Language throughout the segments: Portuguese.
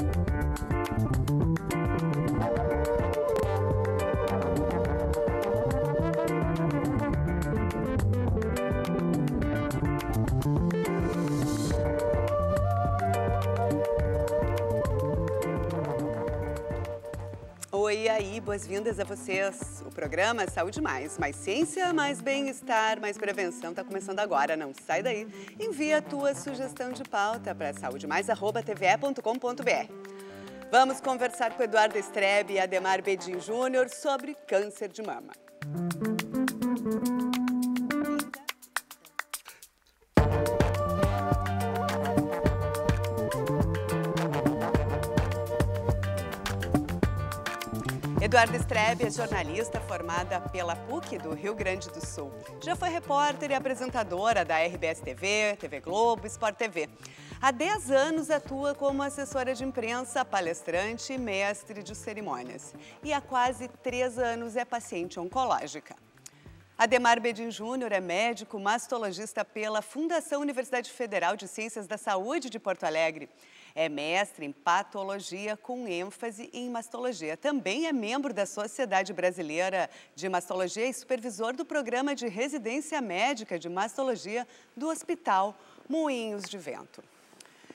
Thank you. boas-vindas a vocês. O programa é Saúde Mais, mais ciência, mais bem-estar, mais prevenção está começando agora, não sai daí. Envia a tua sugestão de pauta para saúdemais@tve.com.br. Vamos conversar com Eduardo Strebe e Ademar Bedin Júnior sobre câncer de mama. Música Eduardo Strebe é jornalista formada pela PUC do Rio Grande do Sul. Já foi repórter e apresentadora da RBS TV, TV Globo, Sport TV. Há 10 anos atua como assessora de imprensa, palestrante e mestre de cerimônias. E há quase 3 anos é paciente oncológica. Ademar Bedin Júnior é médico mastologista pela Fundação Universidade Federal de Ciências da Saúde de Porto Alegre. É mestre em patologia com ênfase em mastologia. Também é membro da Sociedade Brasileira de Mastologia e supervisor do programa de residência médica de mastologia do Hospital Moinhos de Vento.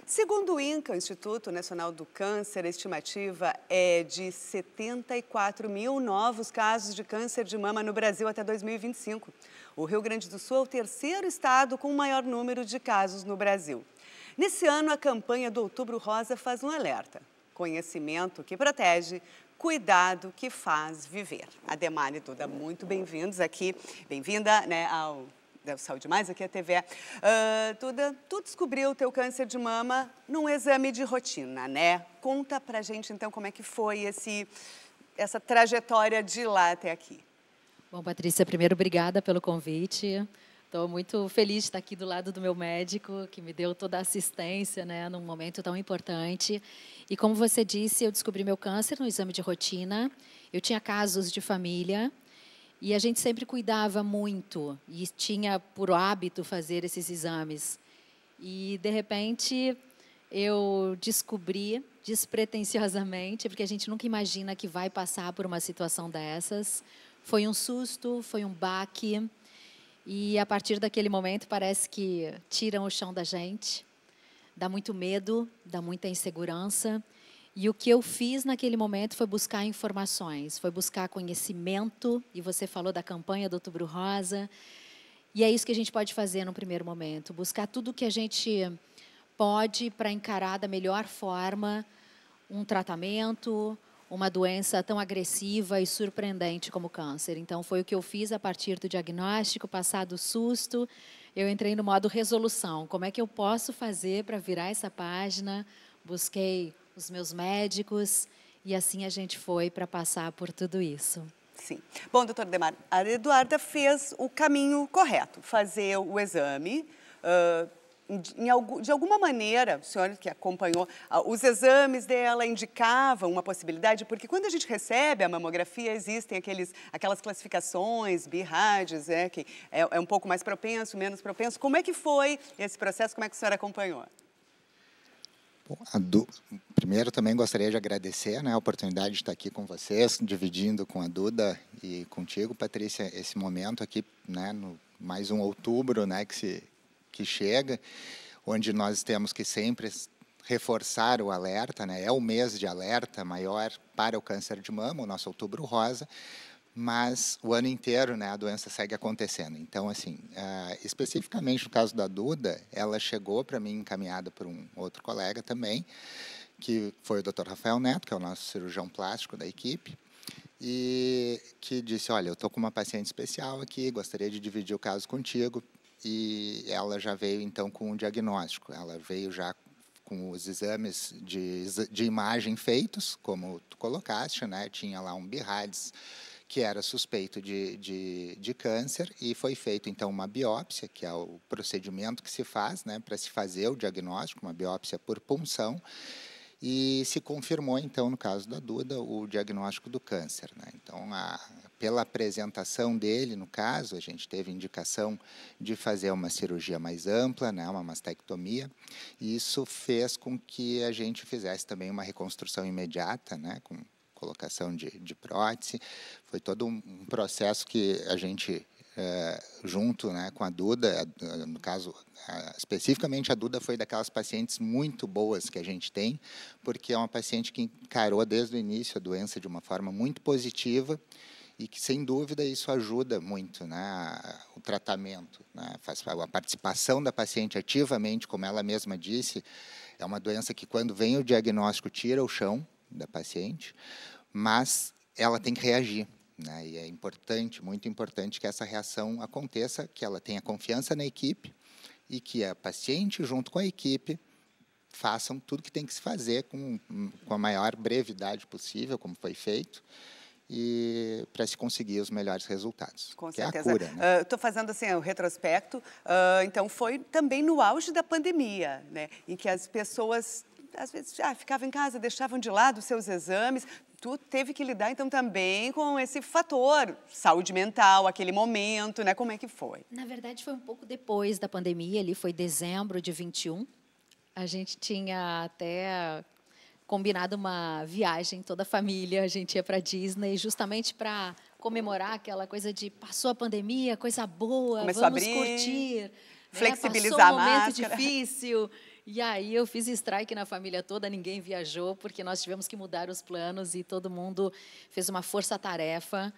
Segundo o INCA, Instituto Nacional do Câncer, a estimativa é de 74 mil novos casos de câncer de mama no Brasil até 2025. O Rio Grande do Sul é o terceiro estado com o maior número de casos no Brasil. Nesse ano, a campanha do Outubro Rosa faz um alerta. Conhecimento que protege, cuidado que faz viver. Ademar e Duda, muito bem-vindos aqui. Bem-vinda né, ao da Saúde Mais, aqui a TV. Uh, ah, Duda, tu descobriu o teu câncer de mama num exame de rotina, né? Conta pra gente, então, como é que foi esse, essa trajetória de lá até aqui. Bom, Patrícia, primeiro, obrigada pelo convite. Estou muito feliz de estar aqui do lado do meu médico, que me deu toda a assistência né, num momento tão importante. E como você disse, eu descobri meu câncer no exame de rotina. Eu tinha casos de família e a gente sempre cuidava muito e tinha por hábito fazer esses exames. E, de repente, eu descobri despretensiosamente, porque a gente nunca imagina que vai passar por uma situação dessas. Foi um susto, foi um baque e a partir daquele momento parece que tiram o chão da gente, dá muito medo, dá muita insegurança. E o que eu fiz naquele momento foi buscar informações, foi buscar conhecimento. E você falou da campanha do Outubro Rosa. E é isso que a gente pode fazer no primeiro momento: buscar tudo que a gente pode para encarar da melhor forma um tratamento, uma doença tão agressiva e surpreendente como o câncer. Então, foi o que eu fiz a partir do diagnóstico, passado o susto, eu entrei no modo resolução. Como é que eu posso fazer para virar essa página? Busquei os meus médicos e assim a gente foi para passar por tudo isso. Sim. Bom, doutor Demar, a Eduarda fez o caminho correto, fazer o exame, uh de alguma maneira, o senhor que acompanhou, ah, os exames dela indicavam uma possibilidade, porque quando a gente recebe a mamografia, existem aqueles, aquelas classificações, BIRADs, é, né, que é, é um pouco mais propenso, menos propenso. Como é que foi esse processo? Como é que o senhor acompanhou? Bom, du... Primeiro, também gostaria de agradecer né, a oportunidade de estar aqui com vocês, dividindo com a Duda e contigo, Patrícia, esse momento aqui, né, no mais um outubro, né, que se que chega, onde nós temos que sempre reforçar o alerta, né? é o mês de alerta maior para o câncer de mama, o nosso outubro rosa, mas o ano inteiro né, a doença segue acontecendo. Então, assim, uh, especificamente no caso da Duda, ela chegou para mim encaminhada por um outro colega também, que foi o Dr. Rafael Neto, que é o nosso cirurgião plástico da equipe, e que disse, olha, eu estou com uma paciente especial aqui, gostaria de dividir o caso contigo, e ela já veio então com um diagnóstico. Ela veio já com os exames de, de imagem feitos, como tu colocaste, né? Tinha lá um BIRADS que era suspeito de, de, de, câncer e foi feito então uma biópsia, que é o procedimento que se faz, né, para se fazer o diagnóstico, uma biópsia por punção e se confirmou então no caso da Duda o diagnóstico do câncer. Né? Então, a, pela apresentação dele, no caso, a gente teve indicação de fazer uma cirurgia mais ampla, né, uma mastectomia, e isso fez com que a gente fizesse também uma reconstrução imediata, né, com colocação de, de prótese. Foi todo um processo que a gente eh, junto né, com a Duda, eh, no caso, especificamente a Duda foi daquelas pacientes muito boas que a gente tem, porque é uma paciente que encarou desde o início a doença de uma forma muito positiva e que, sem dúvida, isso ajuda muito né, o tratamento. Né, a participação da paciente ativamente, como ela mesma disse, é uma doença que, quando vem o diagnóstico, tira o chão da paciente, mas ela tem que reagir. Né? E é importante, muito importante que essa reação aconteça, que ela tenha confiança na equipe e que a paciente, junto com a equipe, façam tudo que tem que se fazer com, com a maior brevidade possível, como foi feito, e para se conseguir os melhores resultados. Com é certeza. É né? Ah, Estou uh, fazendo assim o um retrospecto. Uh, então foi também no auge da pandemia, né, em que as pessoas às vezes ah, ficava em casa, deixavam de lado os seus exames. Tu teve que lidar então também com esse fator, saúde mental, aquele momento, né? Como é que foi? Na verdade, foi um pouco depois da pandemia, ali foi dezembro de 21. A gente tinha até combinado uma viagem toda a família, a gente ia para Disney justamente para comemorar aquela coisa de passou a pandemia, coisa boa, Começou vamos a abrir, curtir, né? flexibilizar né? passou um momento máscara. difícil. E aí eu fiz strike na família toda, ninguém viajou, porque nós tivemos que mudar os planos e todo mundo fez uma força-tarefa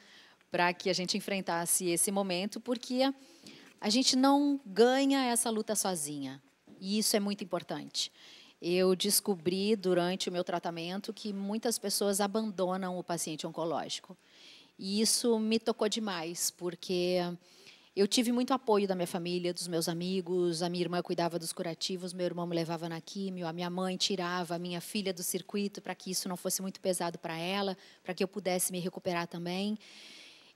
para que a gente enfrentasse esse momento, porque a gente não ganha essa luta sozinha. E isso é muito importante. Eu descobri durante o meu tratamento que muitas pessoas abandonam o paciente oncológico. E isso me tocou demais, porque eu tive muito apoio da minha família, dos meus amigos. A minha irmã cuidava dos curativos, meu irmão me levava na químio, a minha mãe tirava a minha filha do circuito para que isso não fosse muito pesado para ela, para que eu pudesse me recuperar também.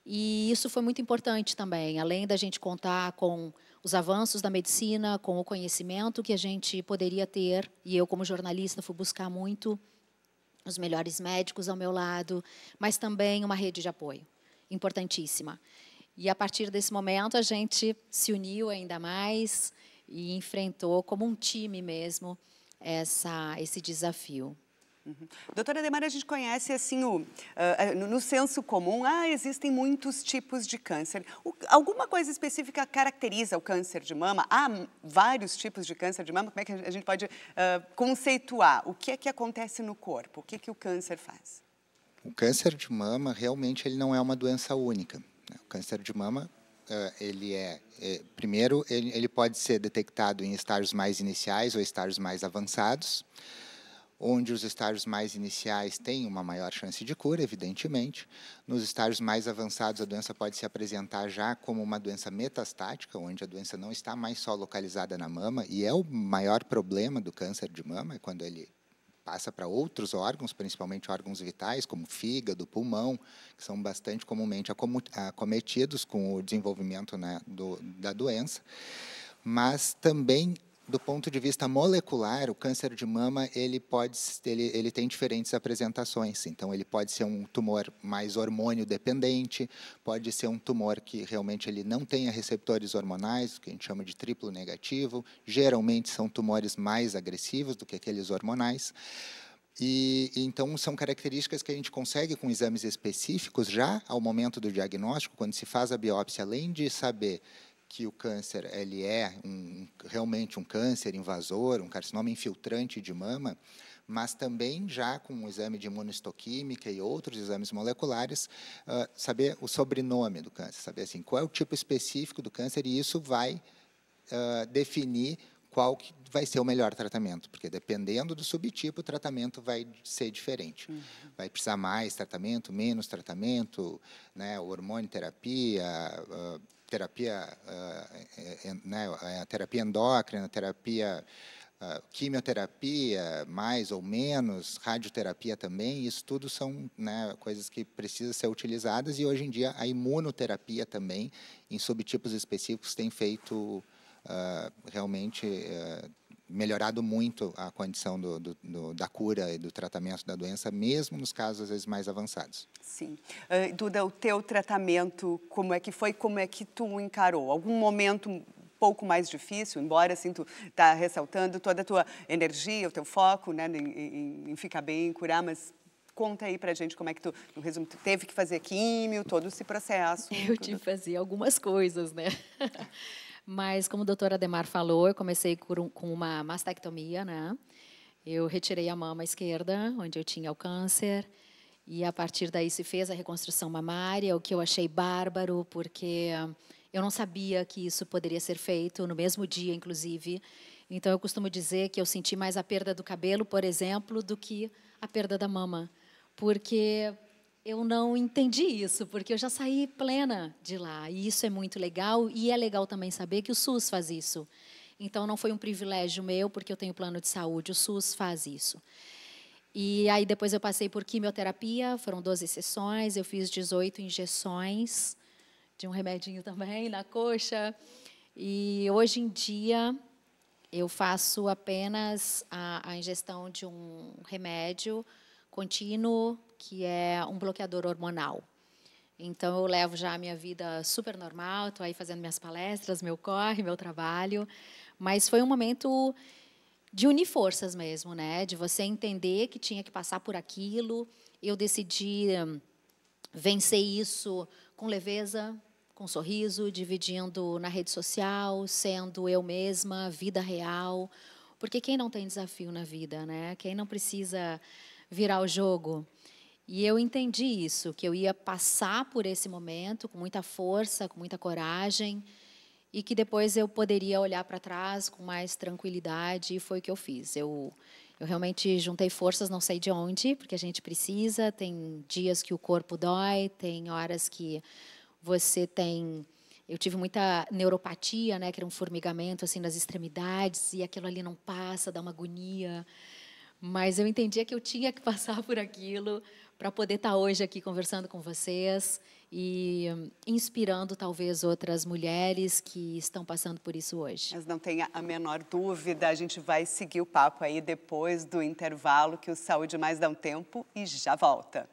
E isso foi muito importante também, além da gente contar com os avanços da medicina, com o conhecimento que a gente poderia ter. E eu, como jornalista, fui buscar muito os melhores médicos ao meu lado, mas também uma rede de apoio importantíssima. E a partir desse momento a gente se uniu ainda mais e enfrentou como um time mesmo essa, esse desafio. Uhum. Doutora Demar, a gente conhece assim o, uh, no, no, senso comum, ah, existem muitos tipos de câncer. O, alguma coisa específica caracteriza o câncer de mama? Há vários tipos de câncer de mama? Como é que a gente pode uh, conceituar o que é que acontece no corpo? O que é que o câncer faz? O câncer de mama realmente ele não é uma doença única. Né? O câncer de mama, eh, ele é, eh, primeiro, ele pode ser detectado em estágios mais iniciais ou estágios mais avançados, onde os estágios mais iniciais têm uma maior chance de cura, evidentemente. Nos estágios mais avançados, a doença pode se apresentar já como uma doença metastática, onde a doença não está mais só localizada na mama, e é o maior problema do câncer de mama, é quando ele passa para outros órgãos, principalmente órgãos vitais, como fígado, pulmão, que são bastante comumente acometidos com o desenvolvimento né, do, da doença, mas também do ponto de vista molecular, o câncer de mama ele pode ele, ele tem diferentes apresentações. Então, ele pode ser um tumor mais hormônio dependente, pode ser um tumor que realmente ele não tenha receptores hormonais, que a gente chama de triplo negativo. Geralmente são tumores mais agressivos do que aqueles hormonais. E, então são características que a gente consegue com exames específicos já ao momento do diagnóstico, quando se faz a biópsia, além de saber que o câncer ele é um, realmente um câncer invasor, um carcinoma infiltrante de mama, mas também já com o um exame de imunohistoquímica e outros exames moleculares, uh, saber o sobrenome do câncer, saber assim, qual é o tipo específico do câncer, e isso vai uh, definir qual que vai ser o melhor tratamento, porque dependendo do subtipo, o tratamento vai ser diferente. Uhum. Vai precisar mais tratamento, menos tratamento, né, hormônio terapia, uh, terapia, ah, né, é a terapia endócrina, terapia ah, quimioterapia, mais ou menos, radioterapia também, isso tudo são né, coisas que precisam ser utilizadas e hoje em dia a imunoterapia também, em subtipos específicos, tem feito uh, realmente uh, melhorado muito a condição do, do, do, da cura e do tratamento da doença, mesmo nos casos às vezes mais avançados. Sim. Uh, Duda, o teu tratamento, como é que foi, como é que tu encarou? Algum momento pouco mais difícil, embora assim tu tá ressaltando toda a tua energia, o teu foco, né, em, em, em ficar bem, em curar, mas conta aí pra gente como é que tu, no resumo, tu teve que fazer químio, todo esse processo. Eu tudo. tive que fazer algumas coisas, né? Mas, como o doutor Ademar falou, eu comecei com uma mastectomia, né? Eu retirei a mama esquerda, onde eu tinha o câncer, e a partir daí se fez a reconstrução mamária, o que eu achei bárbaro, porque eu não sabia que isso poderia ser feito no mesmo dia, inclusive. Então eu costumo dizer que eu senti mais a perda do cabelo, por exemplo, do que a perda da mama, porque eu não entendi isso, porque eu já saí plena de lá. E isso é muito legal, e é legal também saber que o SUS faz isso. Então, não foi um privilégio meu, porque eu tenho plano de saúde, o SUS faz isso. E aí, depois eu passei por quimioterapia, foram 12 sessões, eu fiz 18 injeções de um remedinho também na coxa. E hoje em dia, eu faço apenas a, a ingestão de um remédio contínuo que é um bloqueador hormonal. Então, eu levo já a minha vida super normal, estou aí fazendo minhas palestras, meu corre, meu trabalho. Mas foi um momento de unir forças mesmo, né? De você entender que tinha que passar por aquilo. Eu decidi hum, vencer isso com leveza, com sorriso, dividindo na rede social, sendo eu mesma, vida real. Porque quem não tem desafio na vida, né? Quem não precisa virar o jogo? E eu entendi isso, que eu ia passar por esse momento com muita força, com muita coragem, e que depois eu poderia olhar para trás com mais tranquilidade, e foi o que eu fiz. Eu, eu realmente juntei forças, não sei de onde, porque a gente precisa, tem dias que o corpo dói, tem horas que você tem eu tive muita neuropatia, né, que era um formigamento assim nas extremidades e aquilo ali não passa, dá uma agonia. Mas eu entendia que eu tinha que passar por aquilo para poder estar tá hoje aqui conversando com vocês e hum, inspirando talvez outras mulheres que estão passando por isso hoje. Mas não tenha a menor dúvida, a gente vai seguir o papo aí depois do intervalo que o Saúde Mais dá um tempo e já volta.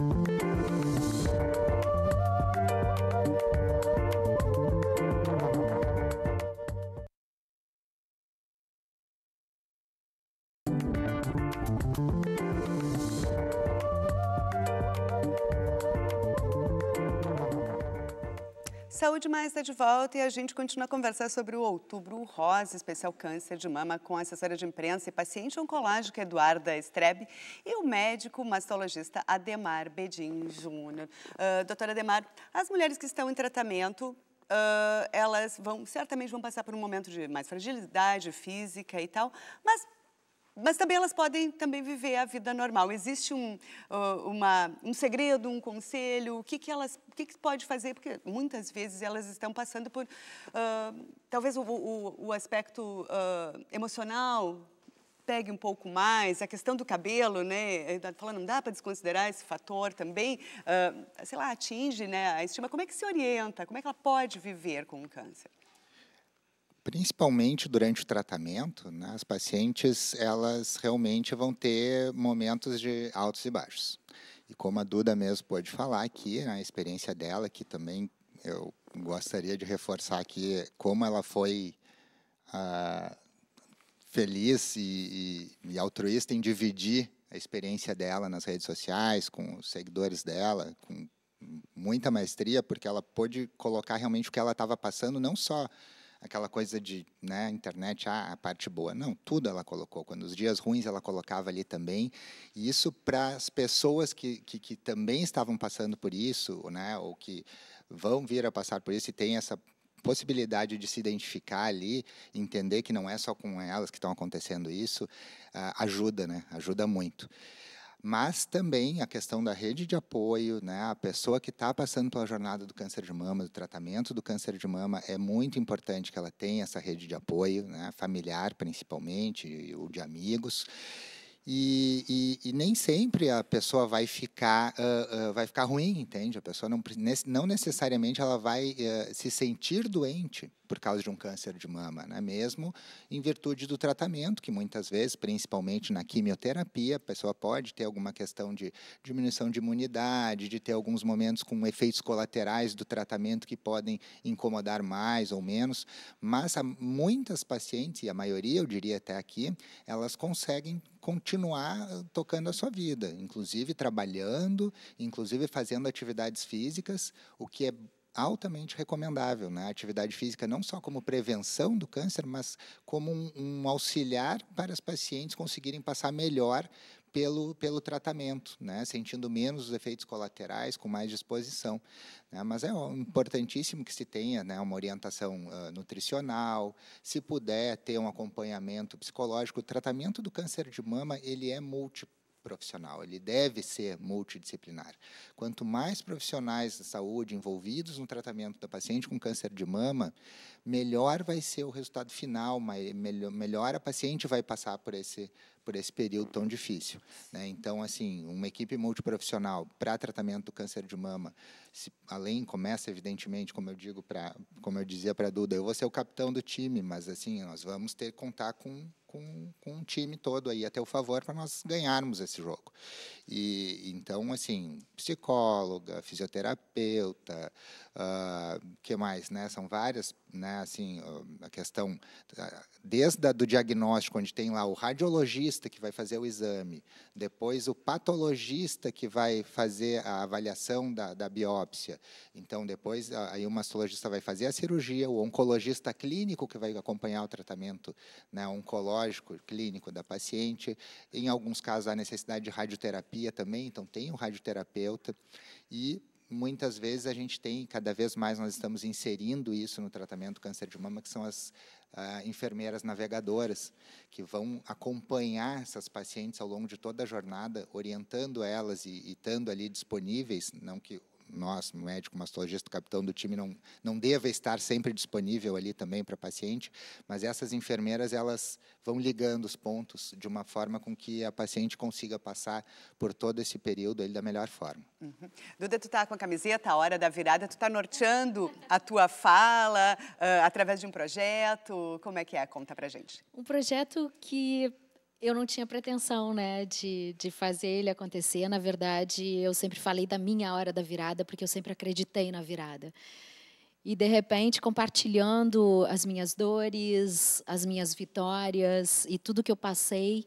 Música Saúde Mais está de volta e a gente continua a conversar sobre o Outubro Rosa, especial câncer de mama, com a assessora de imprensa e paciente oncológica Eduarda Strebe e o médico mastologista Ademar Bedin Júnior. Uh, ah, doutora Ademar, as mulheres que estão em tratamento Uh, elas vão certamente vão passar por um momento de mais fragilidade física e tal, mas mas também elas podem também viver a vida normal. Existe um, uma, um segredo, um conselho? O que, que elas o que, que pode fazer? Porque muitas vezes elas estão passando por uh, talvez o, o, o aspecto uh, emocional pegue um pouco mais, a questão do cabelo, né? Falando, não dá para desconsiderar esse fator também, uh, sei lá, atinge né, a estima. Como é que se orienta? Como é que ela pode viver com o câncer? Principalmente durante o tratamento, né, as pacientes elas realmente vão ter momentos de altos e baixos. E como a Duda mesmo pode falar aqui, né, a experiência dela, que também eu gostaria de reforçar aqui como ela foi ah, feliz e, e, e altruísta em dividir a experiência dela nas redes sociais, com os seguidores dela, com muita maestria, porque ela pôde colocar realmente o que ela estava passando, não só aquela coisa de né, internet, ah, a parte boa. Não, tudo ela colocou. Quando os dias ruins ela colocava ali também. E isso para as pessoas que, que, que, também estavam passando por isso, né, ou que vão vir a passar por isso e tem essa possibilidade de se identificar ali, entender que não é só com elas que estão acontecendo isso, ah, ajuda, né? Ajuda muito mas também a questão da rede de apoio, né? A pessoa que está passando pela jornada do câncer de mama, do tratamento do câncer de mama, é muito importante que ela tenha essa rede de apoio, né? Familiar principalmente, ou de amigos. E, e, e, nem sempre a pessoa vai ficar uh, uh, vai ficar ruim entende a pessoa não não necessariamente ela vai uh, se sentir doente por causa de um câncer de mama, né? mesmo em virtude do tratamento, que muitas vezes, principalmente na quimioterapia, a pessoa pode ter alguma questão de diminuição de imunidade, de ter alguns momentos com efeitos colaterais do tratamento que podem incomodar mais ou menos, mas há muitas pacientes, e a maioria, eu diria até aqui, elas conseguem continuar tocando a sua vida, inclusive trabalhando, inclusive fazendo atividades físicas, o que é altamente recomendável na né? atividade física, não só como prevenção do câncer, mas como um, um auxiliar para as pacientes conseguirem passar melhor pelo, pelo tratamento, né? sentindo menos os efeitos colaterais, com mais disposição. Né? Mas é importantíssimo que se tenha né, uma orientação uh, nutricional, se puder ter um acompanhamento psicológico. O tratamento do câncer de mama ele é múltiplo profissional, ele deve ser multidisciplinar. Quanto mais profissionais da saúde envolvidos no tratamento da paciente com câncer de mama, melhor vai ser o resultado final, melhor a paciente vai passar por esse por esse período tão difícil. Né? Então, assim, uma equipe multiprofissional para tratamento do câncer de mama, se, além começa evidentemente, como eu digo para, como eu dizia para Duda, eu vou ser o capitão do time, mas assim nós vamos ter que contar com com, com um time todo aí até o favor para nós ganharmos esse jogo. E então assim psicóloga, fisioterapeuta, uh, que mais, né? São várias né, assim, a questão desde a, do diagnóstico, onde tem lá o radiologista que vai fazer o exame, depois o patologista que vai fazer a avaliação da, da biópsia, então depois aí o mastologista vai fazer a cirurgia, o oncologista clínico que vai acompanhar o tratamento né, oncológico clínico da paciente, em alguns casos há necessidade de radioterapia também, então tem o um radioterapeuta e muitas vezes a gente tem, cada vez mais nós estamos inserindo isso no tratamento do câncer de mama, que são as ah, enfermeiras navegadoras, que vão acompanhar essas pacientes ao longo de toda a jornada, orientando elas e, e estando ali disponíveis, não que nós, médico, mastologista, capitão do time, não, não deva estar sempre disponível ali também para paciente, mas essas enfermeiras, elas vão ligando os pontos de uma forma com que a paciente consiga passar por todo esse período ali da melhor forma. Uhum. Duda, tu tá com a camiseta, a hora da virada, tu tá norteando a tua fala uh, através de um projeto, como é que é? Conta pra gente. Um projeto que eu não tinha pretensão, né, de, de fazer ele acontecer. Na verdade, eu sempre falei da minha hora da virada, porque eu sempre acreditei na virada. E, de repente, compartilhando as minhas dores, as minhas vitórias e tudo que eu passei,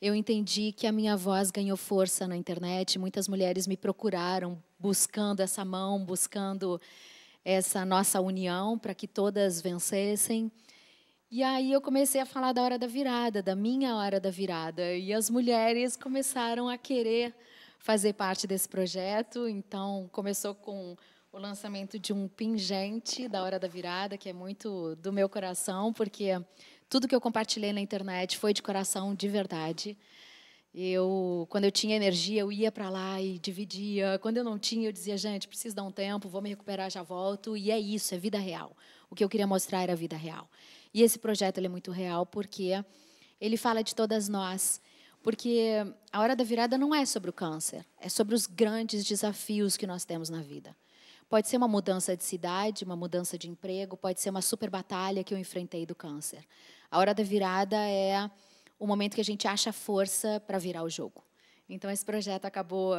eu entendi que a minha voz ganhou força na internet. Muitas mulheres me procuraram buscando essa mão, buscando essa nossa união para que todas vencessem. E aí eu comecei a falar da hora da virada, da minha hora da virada, e as mulheres começaram a querer fazer parte desse projeto. Então começou com o lançamento de um pingente da hora da virada, que é muito do meu coração, porque tudo que eu compartilhei na internet foi de coração, de verdade. Eu, quando eu tinha energia, eu ia para lá e dividia. Quando eu não tinha, eu dizia, gente, preciso dar um tempo, vou me recuperar, já volto. E é isso, é vida real. O que eu queria mostrar era a vida real. E esse projeto é muito real porque ele fala de todas nós. Porque a hora da virada não é sobre o câncer, é sobre os grandes desafios que nós temos na vida. Pode ser uma mudança de cidade, uma mudança de emprego, pode ser uma super batalha que eu enfrentei do câncer. A hora da virada é o momento que a gente acha força para virar o jogo. Então esse projeto acabou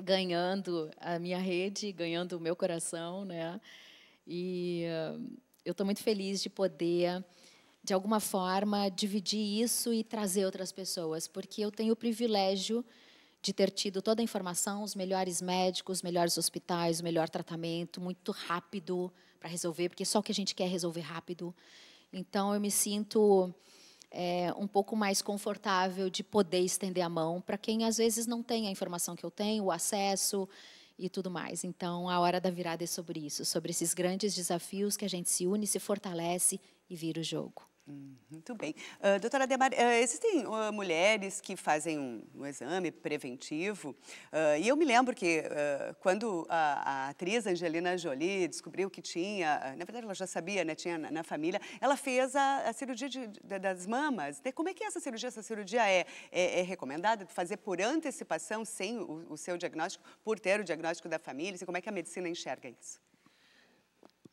ganhando a minha rede, ganhando o meu coração, né? E eu estou muito feliz de poder, de alguma forma, dividir isso e trazer outras pessoas, porque eu tenho o privilégio de ter tido toda a informação, os melhores médicos, os melhores hospitais, o melhor tratamento, muito rápido para resolver, porque só o que a gente quer é resolver rápido. Então, eu me sinto é, um pouco mais confortável de poder estender a mão para quem, às vezes, não tem a informação que eu tenho, o acesso e tudo mais. Então, a hora da virada é sobre isso, sobre esses grandes desafios que a gente se une, se fortalece e vira o jogo. Uhum, muito bem. Uh, doutora Demar, uh, ah, existem uh, mulheres que fazem um, um exame preventivo, e eu me lembro que quando a, a, atriz Angelina Jolie descobriu que tinha, na verdade ela já sabia, né, tinha na, na família, ela fez a, a cirurgia de, de, das mamas. De, como é que é essa cirurgia? Essa cirurgia é, é, é recomendada fazer por antecipação, sem o, o, seu diagnóstico, por ter o diagnóstico da família? Assim, como é que a medicina enxerga isso?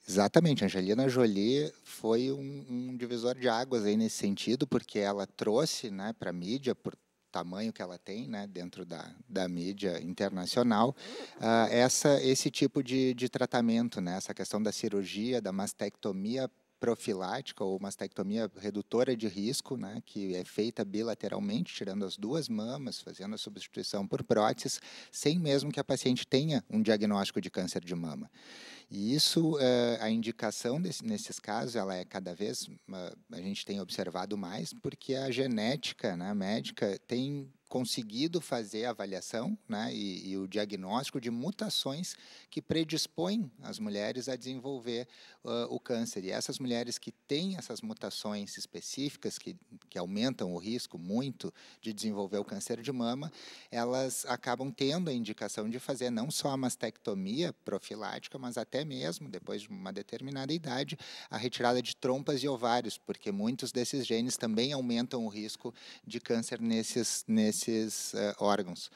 Exatamente, Angelina Jolie foi um, um, divisor de águas aí nesse sentido, porque ela trouxe né, para a mídia, por tamanho que ela tem né, dentro da, da mídia internacional, uh, essa, esse tipo de, de tratamento, né, essa questão da cirurgia, da mastectomia profilática ou mastectomia redutora de risco, né, que é feita bilateralmente, tirando as duas mamas, fazendo a substituição por próteses, sem mesmo que a paciente tenha um diagnóstico de câncer de mama. E isso, eh, a indicação desse, nesses casos, ela é cada vez, a gente tem observado mais, porque a genética né, médica tem conseguido fazer a avaliação né, e, e, o diagnóstico de mutações que predispõem as mulheres a desenvolver uh, o câncer. E essas mulheres que têm essas mutações específicas, que, que aumentam o risco muito de desenvolver o câncer de mama, elas acabam tendo a indicação de fazer não só a mastectomia profilática, mas até mesmo, depois de uma determinada idade, a retirada de trompas e ovários, porque muitos desses genes também aumentam o risco de câncer nesses, nesses desses uh, eh, órgãos.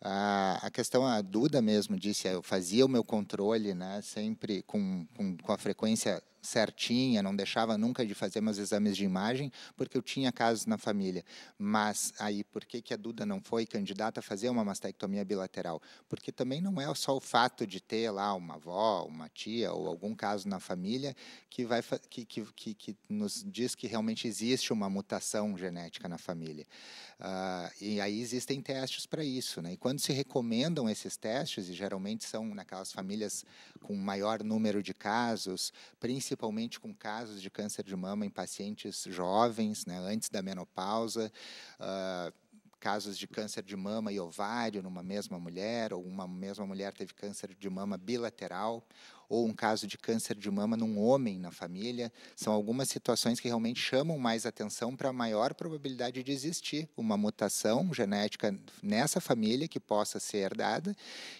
a questão, a Duda mesmo disse, eh, eu fazia o meu controle né, sempre com, com, com a frequência certinha, não deixava nunca de fazer meus exames de imagem, porque eu tinha casos na família. Mas aí, por que, que a Duda não foi candidata a fazer uma mastectomia bilateral? Porque também não é só o fato de ter lá uma avó, uma tia ou algum caso na família que, vai, que, que, que, que nos diz que realmente existe uma mutação genética na família. Uh, e aí existem testes para isso. Né? E quando se recomendam esses testes, e geralmente são naquelas famílias com maior número de casos, principalmente principalmente com casos de câncer de mama em pacientes jovens, né, antes da menopausa. Uh, casos de câncer de mama e ovário numa mesma mulher, ou uma mesma mulher teve câncer de mama bilateral, ou um caso de câncer de mama num homem na família, são algumas situações que realmente chamam mais atenção para a maior probabilidade de existir uma mutação genética nessa família que possa ser herdada.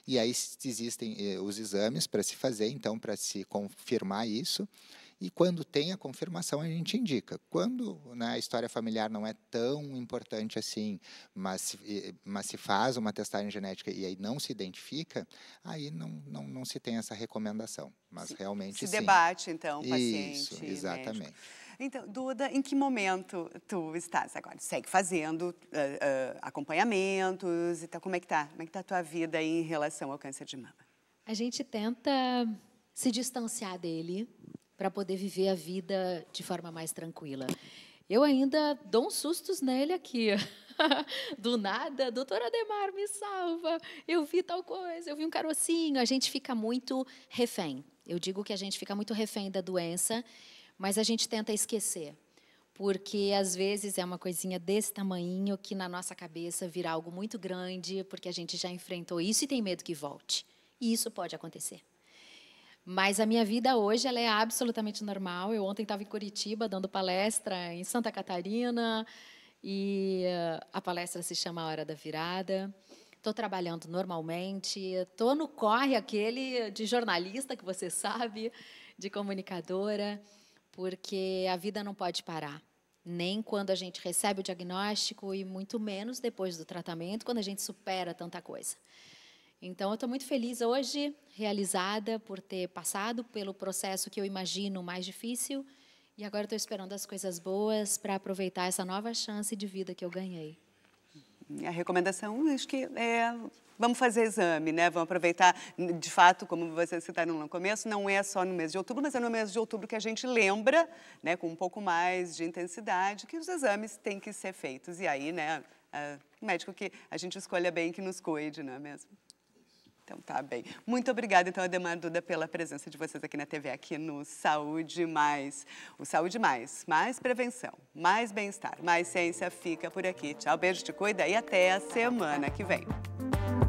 E aí existem eh, os exames para se fazer, então, para se confirmar isso. E quando tem a confirmação, a gente indica. Quando né, a história familiar não é tão importante assim, mas, mas se faz uma testagem genética e aí não se identifica, aí não, não, não se tem essa recomendação. Mas se, realmente se sim. debate, então, o paciente. Isso, né, exatamente. Médico. Tipo, então, Duda, em que momento tu estás agora? Segue fazendo uh, uh, acompanhamentos e tal? Como é que tá? Como é que tá a tua vida em relação ao câncer de mama? A gente tenta se distanciar dele, para poder viver a vida de forma mais tranquila. Eu ainda dou uns sustos nele aqui. Do nada, doutora Demar, me salva. Eu vi tal coisa, eu vi um carocinho. A gente fica muito refém. Eu digo que a gente fica muito refém da doença, mas a gente tenta esquecer. Porque às vezes é uma coisinha desse tamanho que na nossa cabeça vira algo muito grande, porque a gente já enfrentou isso e tem medo que volte. E isso pode acontecer. Mas a minha vida hoje ela é absolutamente normal. Eu ontem estava em Curitiba dando palestra em Santa Catarina e eh, a palestra se chama A Hora da Virada. Estou trabalhando normalmente, estou no corre aquele de jornalista que você sabe, de comunicadora, porque a vida não pode parar. Nem quando a gente recebe o diagnóstico e muito menos depois do tratamento, quando a gente supera tanta coisa. Então, eu estou muito feliz hoje, realizada por ter passado pelo processo que eu imagino mais difícil. E agora estou esperando as coisas boas para aproveitar essa nova chance de vida que eu ganhei. A recomendação, acho que é Vamos fazer exame, né? Vamos aproveitar, de fato, como vocês citaram no começo, não é só no mês de outubro, mas é no mês de outubro que a gente lembra, né, com um pouco mais de intensidade, que os exames têm que ser feitos. E aí, né, o médico que a gente escolha bem que nos cuide, não é mesmo? Então tá bem. Muito obrigada, então, Ademar Duda, pela presença de vocês aqui na TV, aqui no Saúde Mais. O Saúde Mais, mais prevenção, mais bem-estar, mais ciência fica por aqui. Tchau, beijo, te cuida e até a semana que vem.